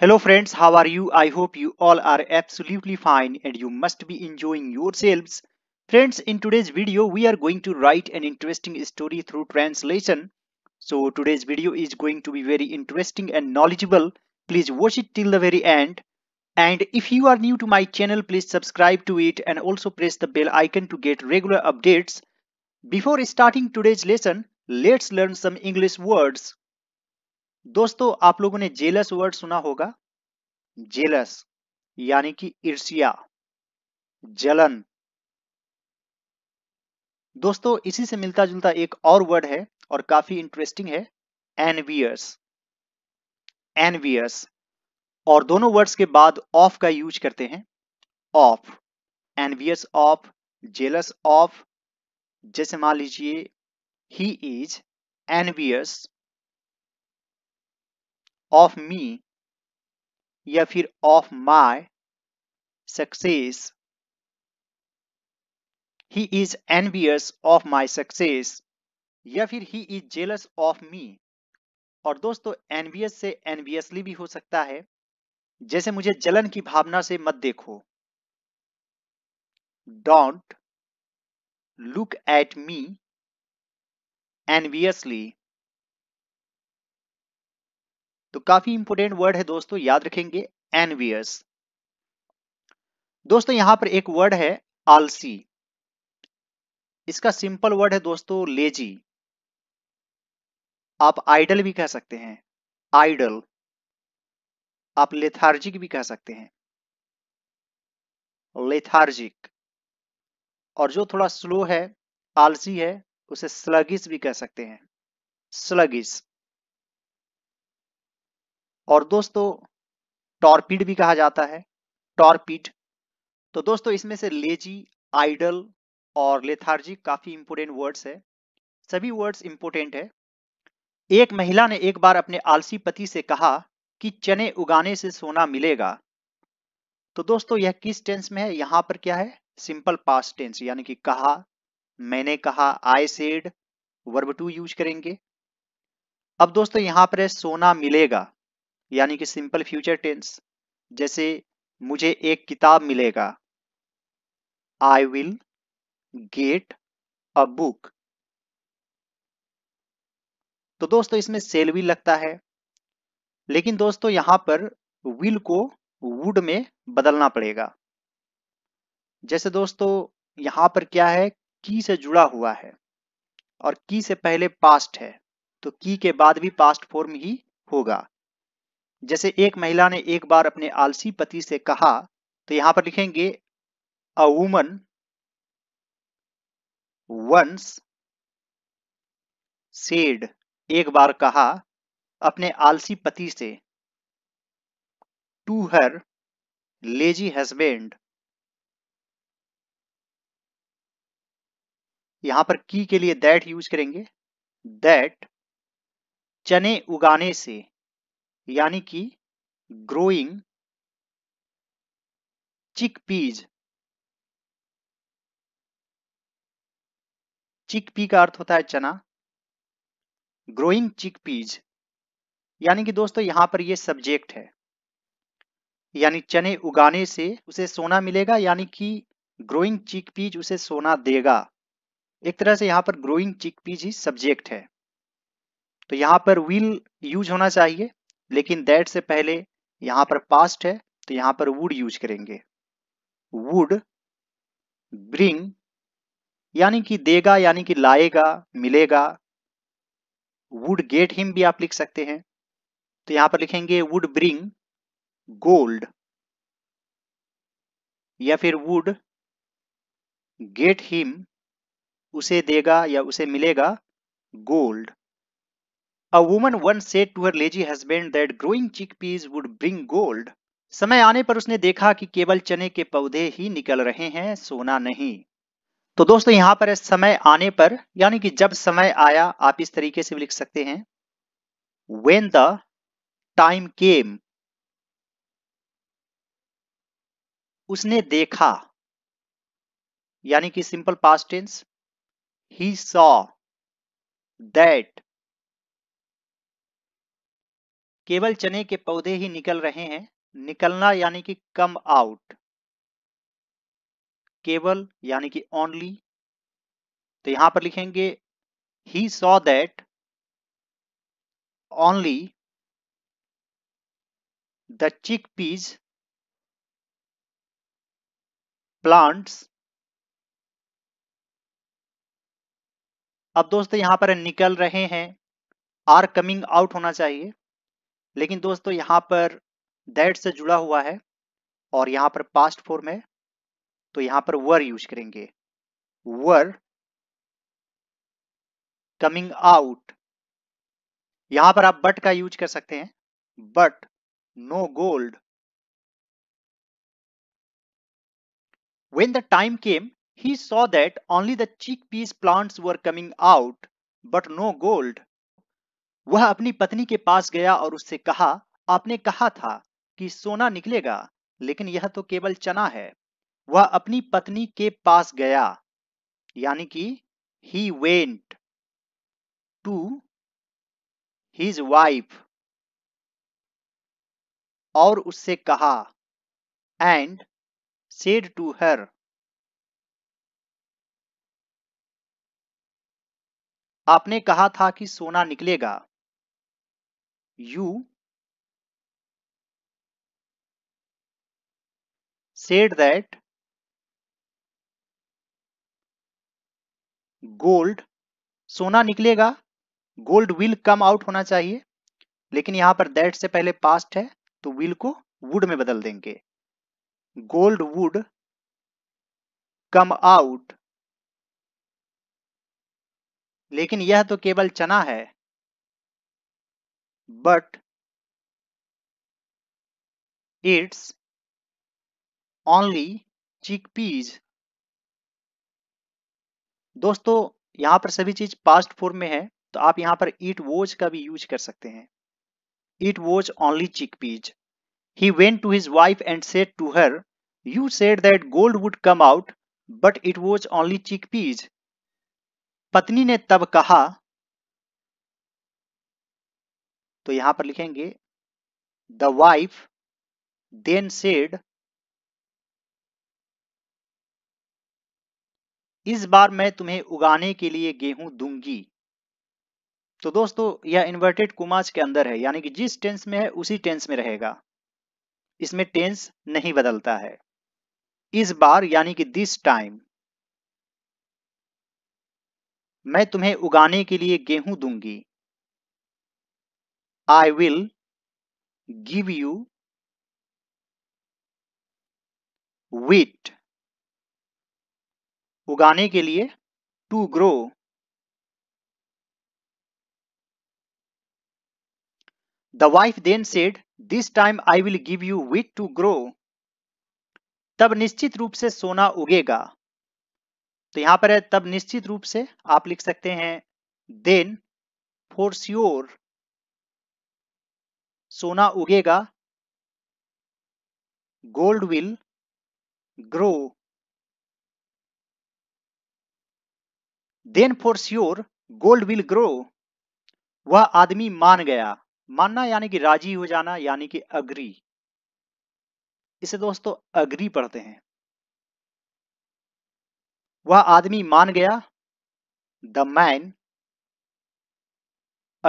Hello friends, how are you? I hope you all are absolutely fine and you must be enjoying yourselves. Friends, in today's video, we are going to write an interesting story through translation. So today's video is going to be very interesting and knowledgeable. Please watch it till the very end. And if you are new to my channel, please subscribe to it and also press the bell icon to get regular updates. Before starting today's lesson, let's learn some English words. दोस्तों आप लोगों ने jealous word सुना होगा jealous यानी कि ईर्ष्या जलन दोस्तों इसी से मिलता जुलता एक और वर्ड है और काफी इंटरेस्टिंग है एनवियस एनवियस और दोनों वर्ड्स के बाद ऑफ का यूज करते हैं of envious of jealous of जैसे मान लीजिए he is envious of me या फिर of my success he is envious of my success या फिर he is jealous of me और दोस्तों एनवियस से एनवियसली भी हो सकता है जैसे मुझे जलन की भावना से मत देखो don't look at me enviously तो काफी इंपोर्टेंट वर्ड है दोस्तों याद रखेंगे एनवियस दोस्तों यहां पर एक वर्ड है आलसी इसका सिंपल वर्ड है दोस्तों लेजी आप आइडल भी कह सकते हैं आइडल आप लेथार्जिक भी कह सकते हैं लेथार्जिक और जो थोड़ा स्लो है आलसी है उसे स्लगिस भी कह सकते हैं स्लगिस और दोस्तों टॉरपीड भी कहा जाता है टॉरपीड तो दोस्तों इसमें से लेजी आइडल और लेथार्जी काफी इंपोर्टेंट वर्ड्स है सभी वर्ड्स इंपोर्टेंट है एक महिला ने एक बार अपने आलसी पति से कहा कि चने उगाने से सोना मिलेगा तो दोस्तों यह किस टेंस में है यहां पर क्या है सिंपल पास्ट टेंस यानी कि कहा मैंने कहा I said verb two use करेंगे अब दोस्तों यहां पर है सोना मिलेगा यानी कि सिंपल फ्यूचर टेंस जैसे मुझे एक किताब मिलेगा I will get a book तो दोस्तों इसमें सेल विल लगता है लेकिन दोस्तों यहां पर विल को वुड में बदलना पड़ेगा जैसे दोस्तों यहां पर क्या है की से जुड़ा हुआ है और की से पहले पास्ट है तो की के बाद भी पास्ट फॉर्म ही होगा जैसे एक महिला ने एक बार अपने आलसी पति से कहा तो यहां पर लिखेंगे अ वुमन वंस सेड एक बार कहा अपने आलसी पति से टू हर लेजी हस्बैंड यहां पर की के लिए दैट यूज करेंगे दैट चने उगाने से यानी कि ग्रोइंग चिक पीज चिक पी का अर्थ होता है चना ग्रोइंग चिक पीज यानी कि दोस्तों यहां पर यह सब्जेक्ट है यानी चने उगाने से उसे सोना मिलेगा यानी कि ग्रोइंग चिक पीज उसे सोना देगा एक तरह से यहां पर ग्रोइंग चिक पीज ही सब्जेक्ट है तो यहां पर विल यूज होना चाहिए लेकिन दैट से पहले यहां पर पास्ट है तो यहां पर वुड यूज करेंगे वुड ब्रिंग यानी कि देगा यानी कि लाएगा मिलेगा वुड गेट हिम भी आप लिख सकते हैं तो यहां पर लिखेंगे वुड ब्रिंग गोल्ड या फिर वुड गेट हिम उसे देगा या उसे मिलेगा gold A woman once said to her lazy husband that growing chickpeas would bring gold. समय आने पर उसने देखा कि केवल चने के पौधे ही निकल रहे हैं सोना नहीं तो दोस्तों यहां पर समय आने पर यानी कि जब समय आया आप इस तरीके से भी लिख सकते हैं when the time came उसने देखा यानी कि simple past tense he saw that केवल चने के पौधे ही निकल रहे हैं निकलना यानी कि कम आउट केवल यानी कि ओनली तो यहां पर लिखेंगे he saw that only the chickpeas plants अब दोस्तों यहां पर निकल रहे हैं आर कमिंग आउट होना चाहिए लेकिन दोस्तों यहाँ पर दैट से जुड़ा हुआ है और यहाँ पर पास्ट फॉर्म है तो यहाँ पर वर यूज करेंगे वर कमिंग आउट यहां पर आप बट का यूज कर सकते हैं but no gold When the time came, he saw that only the peas plants were coming out, but no gold. वह अपनी पत्नी के पास गया और उससे कहा आपने कहा था कि सोना निकलेगा लेकिन यह तो केवल चना है वह अपनी पत्नी के पास गया यानी कि he went to his wife और उससे कहा एंड सेड टू हर आपने कहा था कि सोना निकलेगा you said that गोल्ड सोना निकलेगा गोल्ड विल कम आउट होना चाहिए लेकिन यहां पर दैट से पहले पास्ट है तो विल को वुड में बदल देंगे गोल्ड वुड कम आउट लेकिन यह तो केवल चना है but it's only chickpeas. दोस्तों यहां पर सभी चीज पास्ट फॉर्म में है तो आप यहां पर इट वॉच का भी यूज कर सकते हैं it was only chickpeas he went to his wife and said to her you said that gold would come out but it was only chickpeas पत्नी ने तब कहा तो यहां पर लिखेंगे द वाइफ देन सेड इस बार मैं तुम्हें उगाने के लिए गेहूं दूंगी तो दोस्तों यह इन्वर्टेड कुमाज के अंदर है यानी कि जिस टेंस में है उसी टेंस में रहेगा इसमें टेंस नहीं बदलता है इस बार यानी कि दिस टाइम मैं तुम्हें उगाने के लिए गेहूं दूंगी I will give you wheat उगाने के लिए to grow the wife then said this time I will give you wheat to grow तब निश्चित रूप से सोना उगेगा तो यहां पर है तब निश्चित रूप से आप लिख सकते हैं देन फोर श्योर सोना उगेगा gold will grow then for sure gold will grow वह आदमी मान गया मानना यानी कि राजी हो जाना यानी कि अग्री इसे दोस्तों अग्री पढ़ते हैं वह आदमी मान गया द मैन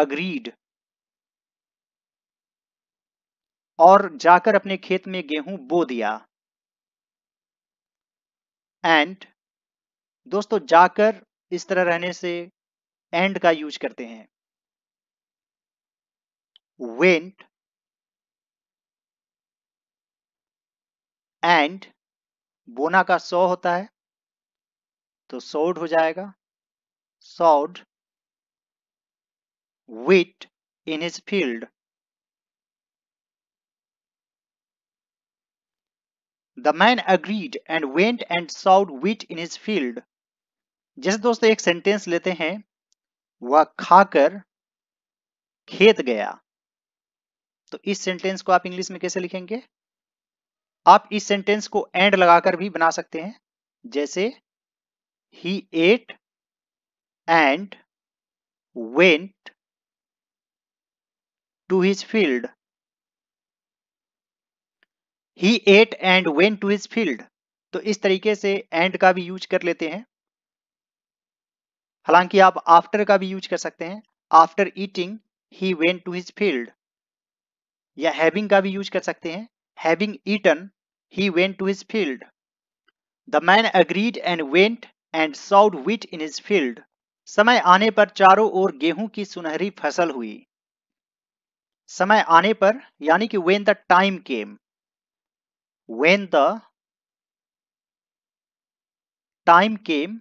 अग्रीड और जाकर अपने खेत में गेहूं बो दिया एंड दोस्तों जाकर इस तरह रहने से एंड का यूज करते हैं वेंट एंड बोना का सौ होता है तो सोड हो जाएगा sowed wheat in his field The man agreed and went and sowed wheat in his field जैसे दोस्तों एक सेंटेंस लेते हैं वह खाकर खेत गया तो इस सेंटेंस को आप इंग्लिश में कैसे लिखेंगे आप इस सेंटेंस को एंड लगाकर भी बना सकते हैं जैसे he ate and went to his field he ate and went to his field तो इस तरीके से एंड का भी यूज कर लेते हैं हालांकि आप आफ्टर का भी यूज कर सकते हैं after eating he went to his field या हैविंग का भी यूज कर सकते हैं having eaten he went to his field the man agreed and went and sowed wheat in his field समय आने पर चारों ओर गेहूं की सुनहरी फसल हुई समय आने पर यानी कि when the time came when the time came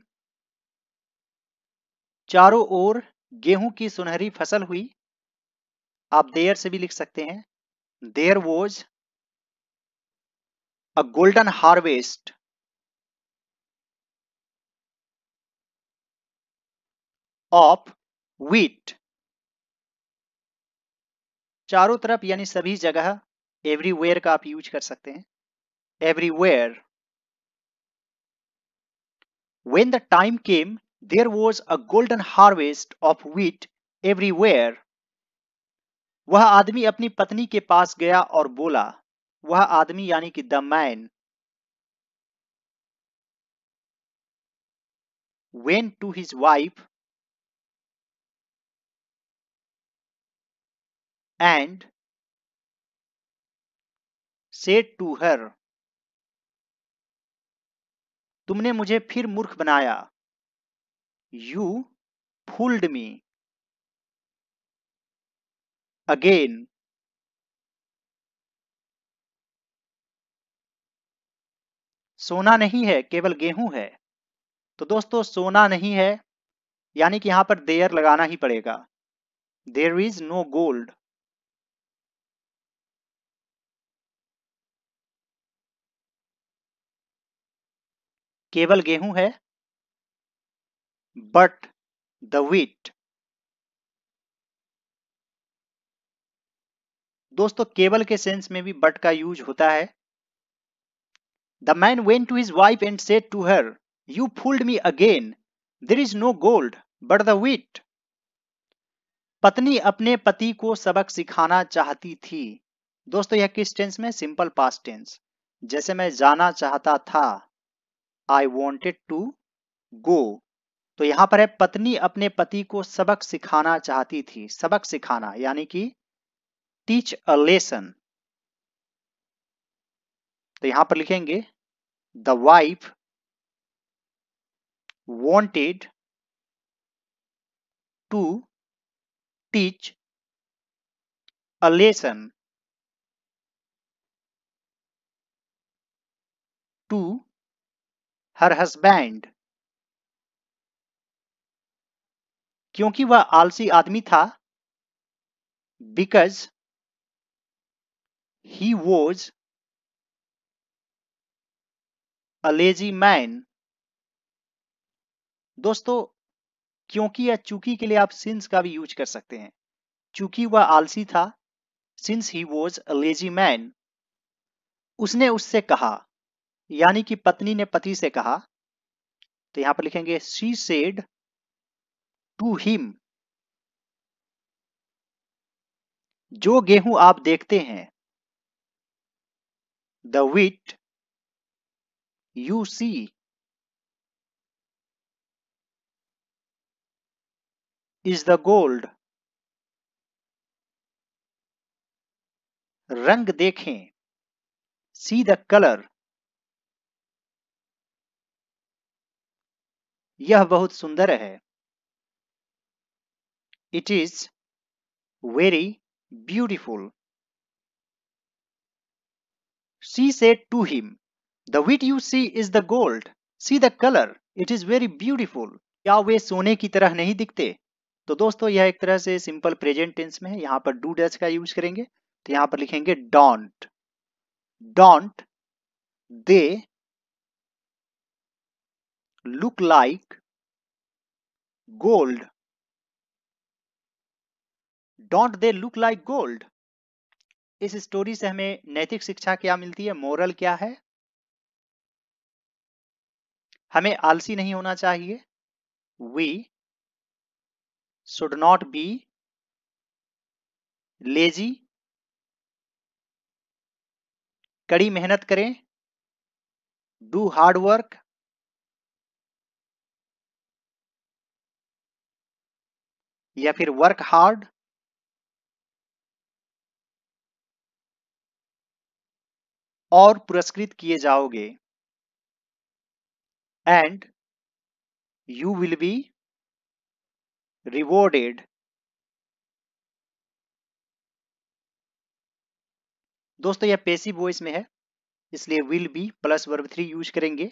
चारों ओर गेहूं की सुनहरी फसल हुई आप देयर से भी लिख सकते हैं there was a golden harvest of wheat चारों तरफ यानी सभी जगह एवरीवेयर का आप यूज कर सकते हैं everywhere. When the time came, there was a golden harvest of wheat everywhere. वह आदमी अपनी पत्नी के पास गया और बोला वह आदमी यानी कि the man went to his wife and said to her तुमने मुझे फिर मूर्ख बनाया यू फूल्ड मी अगेन सोना नहीं है केवल गेहूं है तो दोस्तों सोना नहीं है यानी कि यहां पर देयर लगाना ही पड़ेगा देयर इज नो गोल्ड केवल गेहूं है बट द वीट दोस्तों केवल के सेंस में भी बट का यूज होता है the man went to his wife and said to her you fooled me again there is no gold but the wheat पत्नी अपने पति को सबक सिखाना चाहती थी दोस्तों यह किस टेंस में सिंपल पास्ट टेंस जैसे मैं जाना चाहता था आई वॉन्टेड टू गो तो यहां पर है पत्नी अपने पति को सबक सिखाना चाहती थी सबक सिखाना यानी कि टीच अ लेसन तो यहां पर लिखेंगे the wife wanted to teach a lesson to her husband क्योंकि वह आलसी आदमी था because he was a lazy man दोस्तों क्योंकि या चूकी के लिए आप सिंस का भी यूज कर सकते हैं चूंकि वह आलसी था since he was a lazy man उसने उससे कहा यानी कि पत्नी ने पति से कहा तो यहां पर लिखेंगे सी सेड टू हिम जो गेहूं आप देखते हैं the wheat you see is the gold रंग देखें सी द कलर यह बहुत सुंदर है it is very beautiful she said to him the wheat you see is the gold see the colour it is very beautiful क्या वे सोने की तरह नहीं दिखते तो दोस्तों यह एक तरह से सिंपल प्रेजेंट टेंस में है यहां पर डू डच का यूज करेंगे तो यहां पर लिखेंगे don't don't they look like gold? Don't they look like gold इस स्टोरी से हमें नैतिक शिक्षा क्या मिलती है मोरल क्या है हमें आलसी नहीं होना चाहिए we should not be lazy कड़ी मेहनत करें डू हार्ड वर्क या फिर वर्क हार्ड और पुरस्कृत किए जाओगे and you will be rewarded दोस्तों यह पेसिव वॉइस में है इसलिए will be plus verb three use करेंगे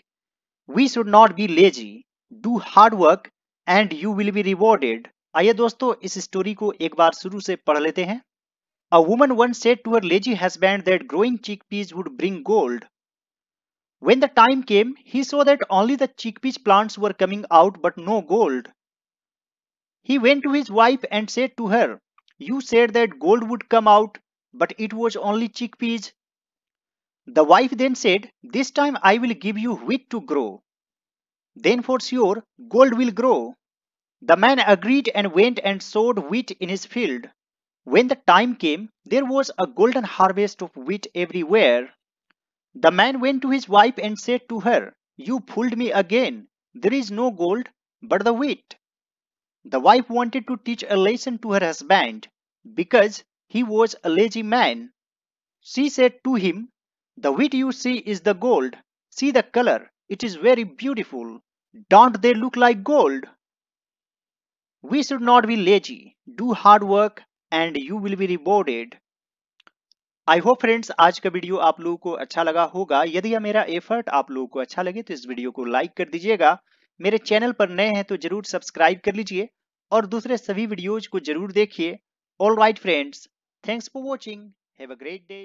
we should not be lazy do hard work and you will be rewarded आइए दोस्तों इस स्टोरी को एक बार शुरू से पढ़ लेते हैं a woman once said to her lazy husband that growing chickpeas would bring gold. When the time came, he saw that only the chickpeas plants were coming out but no gold. He went to his wife and said to her, You said that gold would come out, but it was only chickpeas. The wife then said, This time I will give you wheat to grow. Then for sure, gold will grow. The man agreed and went and sowed wheat in his field. When the time came, there was a golden harvest of wheat everywhere. The man went to his wife and said to her, You fooled me again. There is no gold but the wheat. The wife wanted to teach a lesson to her husband because he was a lazy man. She said to him, The wheat you see is the gold. See the color. It is very beautiful. Don't they look like gold? We should not be lazy. Do hard work and you will be rewarded. I hope friends आज का video आप लोगों को अच्छा लगा होगा यदि यह मेरा एफर्ट आप लोगों को अच्छा लगे तो इस वीडियो को लाइक कर दीजिएगा मेरे चैनल पर नए हैं तो जरूर सब्सक्राइब कर लीजिए और दूसरे सभी वीडियोज को जरूर देखिए all right friends thanks for watching have a great day